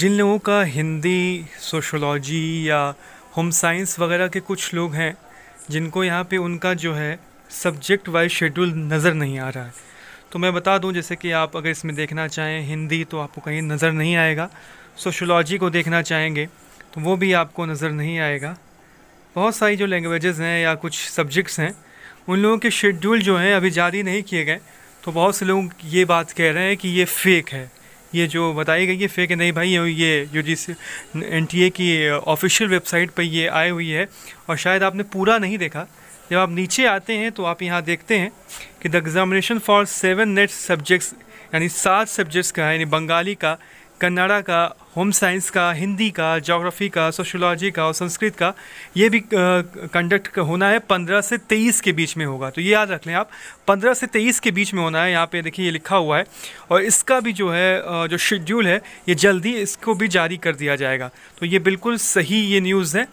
जिन लोगों का हिंदी सोशोलॉजी या होम साइंस वगैरह के कुछ लोग हैं जिनको यहाँ पे उनका जो है सब्जेक्ट वाइज शेड्यूल नज़र नहीं आ रहा है तो मैं बता दूं जैसे कि आप अगर इसमें देखना चाहें हिंदी तो आपको कहीं नज़र नहीं आएगा सोशोलॉजी को देखना चाहेंगे तो वो भी आपको नज़र नहीं आएगा बहुत सारी जो लैंग्वेजेस हैं या कुछ सब्जेक्ट्स हैं उन लोगों के शेड्यूल जो हैं अभी जारी नहीं किए गए तो बहुत से लोग ये बात कह रहे हैं कि ये फेक है ये जो बताई गई है फेक है नहीं भाई ये ये यू जी एन की ऑफिशियल वेबसाइट पर ये आई हुई है और शायद आपने पूरा नहीं देखा जब आप नीचे आते हैं तो आप यहाँ देखते हैं कि the examination for seven NET subjects यानी सात सब्जेक्ट्स का यानी बंगाली का कन्नाडा का होम साइंस का हिंदी का जोग्राफ़ी का सोशोलॉजी का और संस्कृत का ये भी कंडक्ट होना है पंद्रह से तेईस के बीच में होगा तो ये याद रख लें आप पंद्रह से तेईस के बीच में होना है यहाँ पे देखिए ये लिखा हुआ है और इसका भी जो है जो शेड्यूल है ये जल्दी इसको भी जारी कर दिया जाएगा तो ये बिल्कुल सही ये न्यूज़ है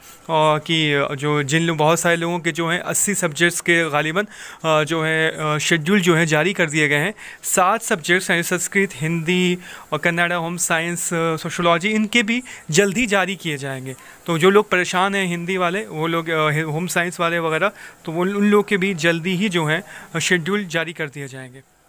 कि जो जिन लोग बहुत सारे लोगों के जो हैं अस्सी सब्जेक्ट्स के गालिबा जो है शेड्यूल जो है जारी कर दिए गए हैं सात सब्जेक्ट्स हैं संस्कृत हिंदी और Kannada home science sociology technology इनके भी जल्दी जारी किए जाएंगे तो जो लोग परेशान हैं हिंदी वाले वो लोग होम साइंस वाले वगैरह तो वो उन लोग के भी जल्दी ही जो है शेड्यूल जारी कर दिए जाएंगे